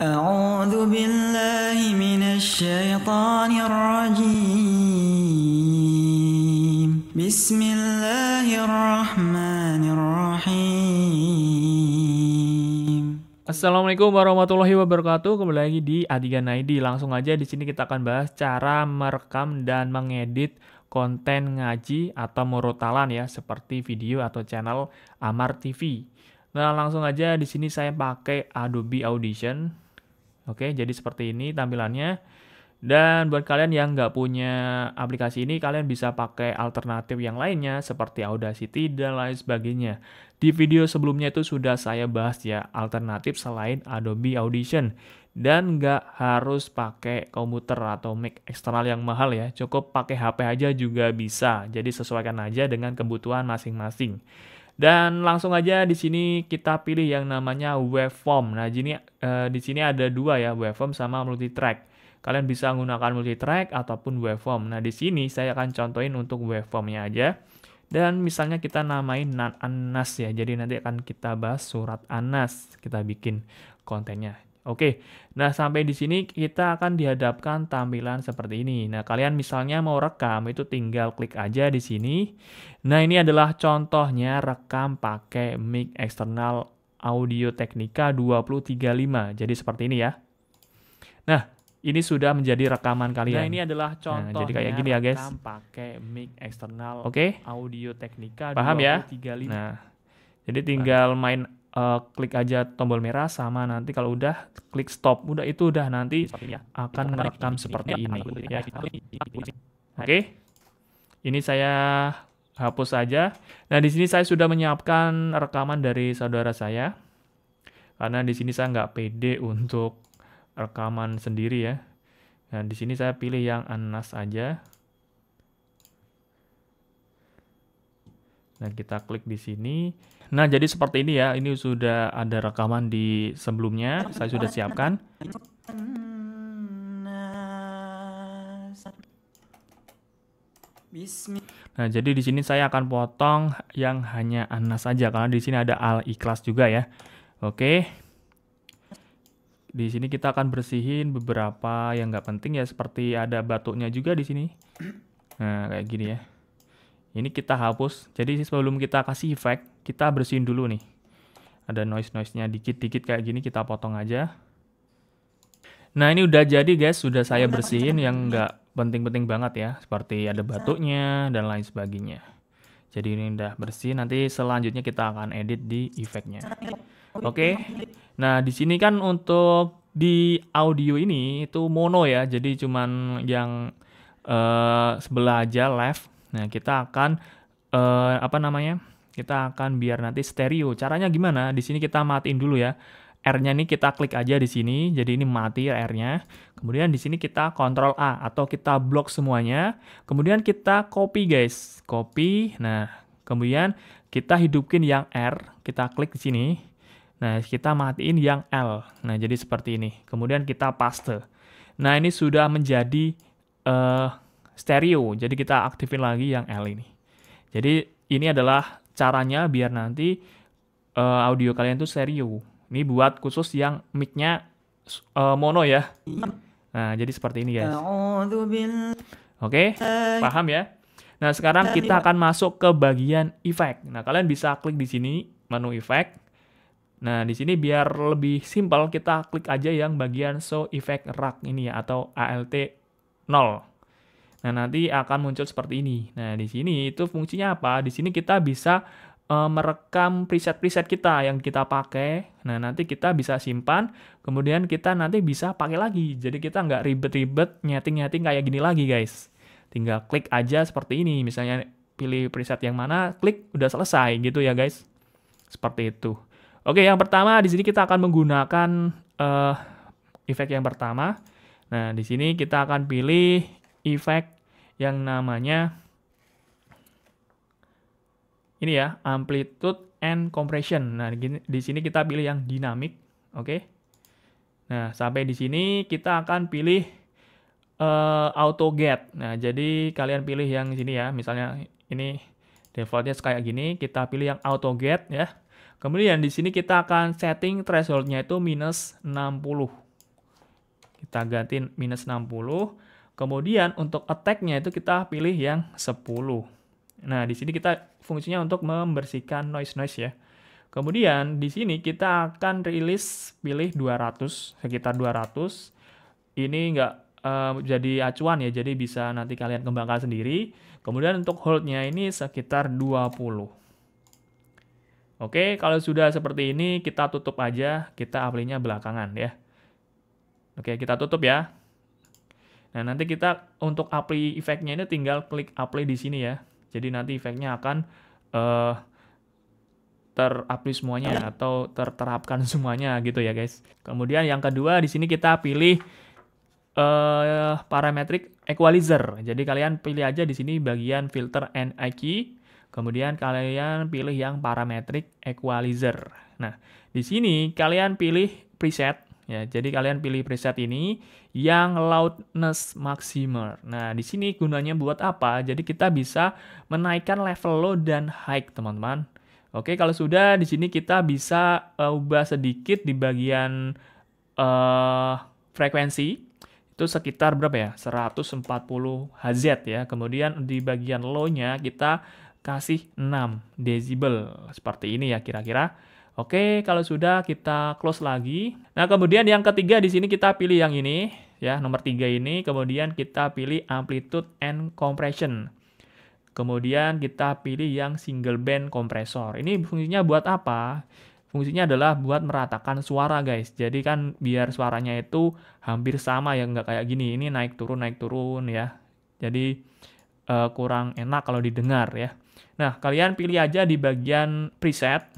أعوذ بالله من الشيطان الرجيم بسم الله الرحمن الرحيم Assalamualaikum warahmatullahi wabarakatuh. Kembali lagi di Adigan ID. Langsung aja di sini kita akan bahas cara merekam dan mengedit konten ngaji atau murotalan ya seperti video atau channel Amar TV. Nah, langsung aja di sini saya pakai Adobe Audition Oke, jadi seperti ini tampilannya. Dan buat kalian yang nggak punya aplikasi ini, kalian bisa pakai alternatif yang lainnya seperti Audacity dan lain sebagainya. Di video sebelumnya itu sudah saya bahas ya, alternatif selain Adobe Audition. Dan nggak harus pakai komputer atau mic eksternal yang mahal ya, cukup pakai HP aja juga bisa. Jadi sesuaikan aja dengan kebutuhan masing-masing. Dan langsung aja di sini kita pilih yang namanya waveform. Nah, jadi eh, di sini ada dua ya, waveform sama Multi Track. Kalian bisa menggunakan Multi Track ataupun waveform. Nah, di sini saya akan contohin untuk waveformnya aja. Dan misalnya kita namain nan anas ya. Jadi nanti akan kita bahas surat anas. Kita bikin kontennya. Oke, nah sampai di sini kita akan dihadapkan tampilan seperti ini. Nah, kalian misalnya mau rekam itu tinggal klik aja di sini. Nah, ini adalah contohnya rekam pakai mic eksternal Audio Technica 235. Jadi seperti ini ya. Nah, ini sudah menjadi rekaman kalian. Nah, ini adalah contoh. Nah, jadi kayak gini ya, guys. pakai mic eksternal Oke. Okay. Audio Technica Paham Ya? Nah, jadi tinggal main uh, klik aja tombol merah sama nanti kalau udah klik stop udah itu udah nanti iya. akan merekam seperti ini iya. ya iya. oke okay. ini saya hapus saja nah di sini saya sudah menyiapkan rekaman dari saudara saya karena di sini saya nggak pede untuk rekaman sendiri ya nah di sini saya pilih yang Anas aja nah kita klik di sini Nah, jadi seperti ini ya. Ini sudah ada rekaman di sebelumnya. Saya sudah siapkan. Nah, jadi di sini saya akan potong yang hanya anas saja karena di sini ada al ikhlas juga ya. Oke. Di sini kita akan bersihin beberapa yang nggak penting ya seperti ada batuknya juga di sini. Nah, kayak gini ya. Ini kita hapus. Jadi sebelum kita kasih efek, kita bersihin dulu nih. Ada noise-noise-nya dikit-dikit kayak gini, kita potong aja. Nah ini udah jadi guys, sudah saya bersihin yang nggak penting-penting banget ya. Seperti ada batuknya dan lain sebagainya. Jadi ini udah bersih. Nanti selanjutnya kita akan edit di efeknya. Oke. Okay. Nah di sini kan untuk di audio ini itu mono ya. Jadi cuman yang uh, sebelah aja left Nah, kita akan eh, apa namanya? Kita akan biar nanti stereo. Caranya gimana? Di sini kita matiin dulu ya. R-nya nih kita klik aja di sini. Jadi ini mati R-nya. Kemudian di sini kita kontrol A atau kita blok semuanya. Kemudian kita copy guys. Copy. Nah, kemudian kita hidupin yang R, kita klik di sini. Nah, kita matiin yang L. Nah, jadi seperti ini. Kemudian kita paste. Nah, ini sudah menjadi uh, stereo. Jadi kita aktifin lagi yang L ini. Jadi ini adalah caranya biar nanti uh, audio kalian tuh stereo. Ini buat khusus yang mic-nya uh, mono ya. Nah, jadi seperti ini guys. Oke, okay, paham ya? Nah, sekarang kita akan masuk ke bagian effect. Nah, kalian bisa klik di sini menu effect. Nah, di sini biar lebih simpel kita klik aja yang bagian show effect rack ini ya atau ALT 0. Nah, nanti akan muncul seperti ini. Nah, di sini itu fungsinya apa? Di sini kita bisa e, merekam preset-preset kita yang kita pakai. Nah, nanti kita bisa simpan, kemudian kita nanti bisa pakai lagi. Jadi kita nggak ribet-ribet nyeting-nyeting kayak gini lagi, guys. Tinggal klik aja seperti ini. Misalnya pilih preset yang mana, klik udah selesai gitu ya, guys. Seperti itu. Oke, yang pertama di sini kita akan menggunakan uh, efek yang pertama. Nah, di sini kita akan pilih efek yang namanya ini ya, amplitude and compression. Nah, di sini kita pilih yang dinamik, oke? Okay? Nah, sampai di sini kita akan pilih uh, auto get. Nah, jadi kalian pilih yang sini ya, misalnya ini defaultnya kayak gini, kita pilih yang auto get ya. Kemudian di sini kita akan setting thresholdnya itu minus 60. Kita ganti minus 60. Kemudian untuk attack-nya itu kita pilih yang 10. Nah, di sini kita fungsinya untuk membersihkan noise-noise ya. Kemudian di sini kita akan rilis pilih 200, sekitar 200. Ini nggak uh, jadi acuan ya, jadi bisa nanti kalian kembangkan sendiri. Kemudian untuk hold-nya ini sekitar 20. Oke, kalau sudah seperti ini kita tutup aja, kita aplinya belakangan ya. Oke, kita tutup ya. Nah, nanti kita untuk apply efeknya ini tinggal klik apply di sini ya. Jadi nanti efeknya akan uh, ter-apply semuanya atau terterapkan semuanya gitu ya, guys. Kemudian yang kedua di sini kita pilih uh, parametric equalizer. Jadi kalian pilih aja di sini bagian filter and IQ. Kemudian kalian pilih yang parametric equalizer. Nah, di sini kalian pilih preset ya. Jadi kalian pilih preset ini yang loudness maximer. Nah, di sini gunanya buat apa? Jadi kita bisa menaikkan level low dan high, teman-teman. Oke, kalau sudah di sini kita bisa uh, ubah sedikit di bagian uh, frekuensi itu sekitar berapa ya? 140 Hz ya. Kemudian di bagian low-nya kita kasih 6 desibel seperti ini ya kira-kira. Oke, kalau sudah kita close lagi. Nah, kemudian yang ketiga di sini kita pilih yang ini, ya, nomor tiga ini. Kemudian kita pilih amplitude and compression. Kemudian kita pilih yang single band compressor. Ini fungsinya buat apa? Fungsinya adalah buat meratakan suara guys. Jadi kan biar suaranya itu hampir sama ya nggak kayak gini. Ini naik turun naik turun ya. Jadi uh, kurang enak kalau didengar ya. Nah kalian pilih aja di bagian preset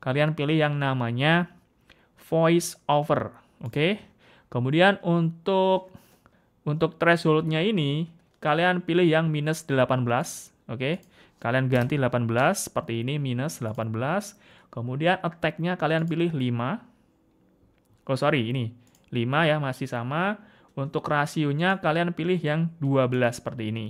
kalian pilih yang namanya voice over. Oke. Okay? Kemudian untuk untuk thresholdnya ini kalian pilih yang minus 18, oke. Okay? Kalian ganti 18 seperti ini minus 18. Kemudian attack-nya kalian pilih 5. Oh sorry, ini 5 ya masih sama. Untuk rasionya kalian pilih yang 12 seperti ini.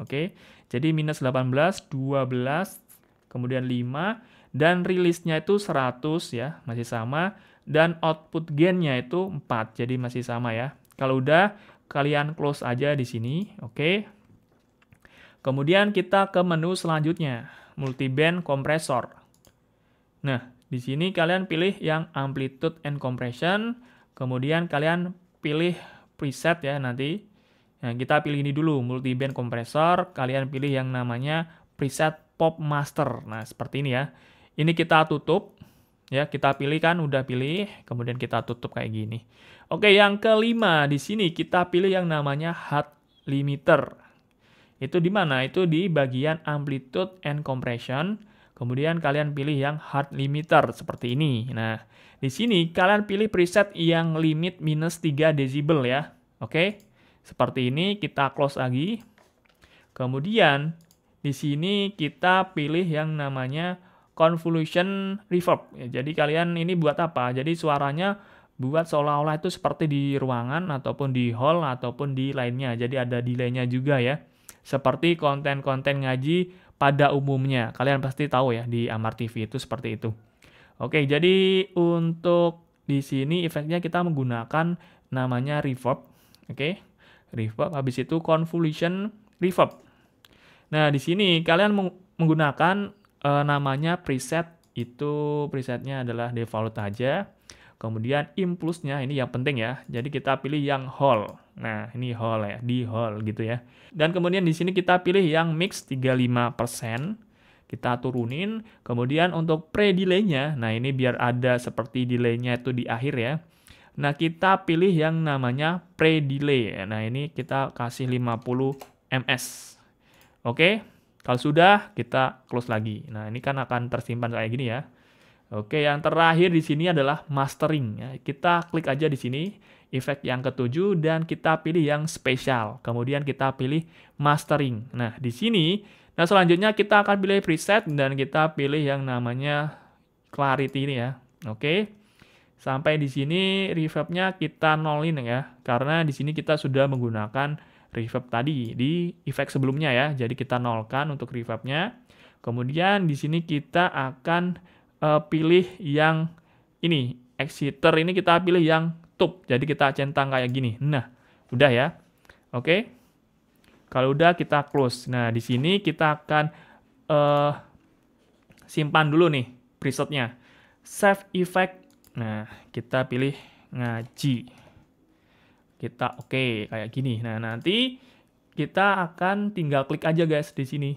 Oke. Okay? Jadi minus 18, 12, kemudian 5 dan rilisnya itu 100 ya, masih sama dan output gainnya itu 4. Jadi masih sama ya. Kalau udah kalian close aja di sini, oke. Okay. Kemudian kita ke menu selanjutnya, multiband compressor. Nah, di sini kalian pilih yang amplitude and compression, kemudian kalian pilih preset ya nanti. Nah, kita pilih ini dulu, multiband compressor, kalian pilih yang namanya preset pop master. Nah, seperti ini ya. Ini kita tutup. Ya, kita pilih kan udah pilih, kemudian kita tutup kayak gini. Oke, yang kelima di sini kita pilih yang namanya hard limiter. Itu di mana? Itu di bagian amplitude and compression. Kemudian kalian pilih yang hard limiter seperti ini. Nah, di sini kalian pilih preset yang limit minus 3 desibel ya. Oke, seperti ini kita close lagi. Kemudian di sini kita pilih yang namanya convolution reverb. Ya, jadi kalian ini buat apa? Jadi suaranya buat seolah-olah itu seperti di ruangan ataupun di hall ataupun di lainnya. Jadi ada delaynya juga ya. Seperti konten-konten ngaji pada umumnya. Kalian pasti tahu ya di Amar TV itu seperti itu. Oke, jadi untuk di sini efeknya kita menggunakan namanya reverb. Oke. Reverb habis itu convolution reverb. Nah, di sini kalian menggunakan e, namanya preset itu presetnya adalah default aja. Kemudian impulsnya ini yang penting ya. Jadi kita pilih yang hall Nah, ini hall ya, di hall gitu ya. Dan kemudian di sini kita pilih yang mix 35%. Kita turunin. Kemudian untuk pre delaynya, nah ini biar ada seperti delaynya itu di akhir ya. Nah, kita pilih yang namanya pre-delay. Nah, ini kita kasih 50 ms. Oke. Okay? Kalau sudah, kita close lagi. Nah, ini kan akan tersimpan kayak gini ya. Oke, yang terakhir di sini adalah mastering. Ya. Kita klik aja di sini, efek yang ketujuh, dan kita pilih yang spesial. Kemudian kita pilih mastering. Nah, di sini, nah selanjutnya kita akan pilih preset, dan kita pilih yang namanya clarity ini ya. Oke, sampai di sini reverbnya kita nolin ya, karena di sini kita sudah menggunakan reverb tadi di efek sebelumnya ya. Jadi kita nolkan untuk reverbnya. Kemudian di sini kita akan uh, pilih yang ini exciter ini kita pilih yang top. Jadi kita centang kayak gini. Nah, udah ya. Oke. Okay. Kalau udah kita close. Nah, di sini kita akan uh, simpan dulu nih presetnya. Save effect. Nah, kita pilih ngaji kita oke okay, kayak gini. Nah, nanti kita akan tinggal klik aja guys di sini.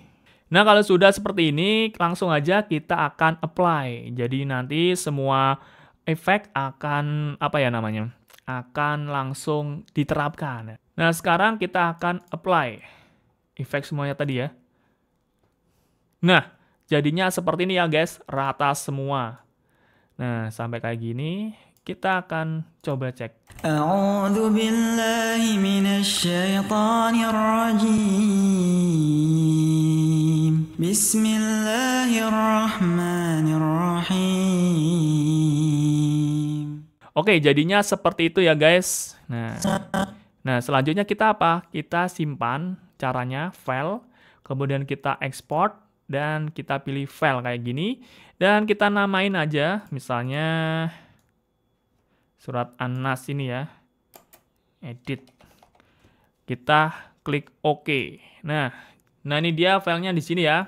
Nah, kalau sudah seperti ini, langsung aja kita akan apply. Jadi nanti semua efek akan apa ya namanya? akan langsung diterapkan. Nah, sekarang kita akan apply efek semuanya tadi ya. Nah, jadinya seperti ini ya guys, rata semua. Nah, sampai kayak gini. Kita akan coba cek. Oke, jadinya seperti itu ya, guys. Nah, nah selanjutnya kita apa? Kita simpan caranya file, kemudian kita export dan kita pilih file kayak gini dan kita namain aja misalnya surat anas ini ya edit kita klik OK nah nah ini dia filenya di sini ya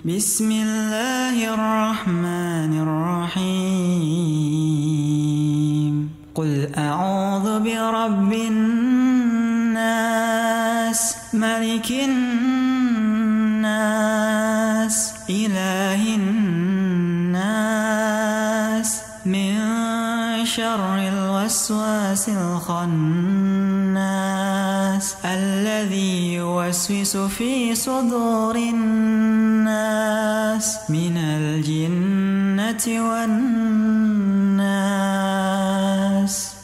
Bismillahirrahmanirrahim Qul a'udhu bi rabbin nas Malikin الوسواس الخناس الذي يوسوس في صدور الناس من الجنة والناس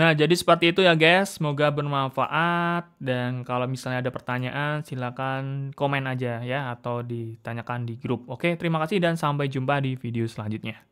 Nah, jadi seperti itu ya guys. Semoga bermanfaat dan kalau misalnya ada pertanyaan silakan komen aja ya atau ditanyakan di grup. Oke, terima kasih dan sampai jumpa di video selanjutnya.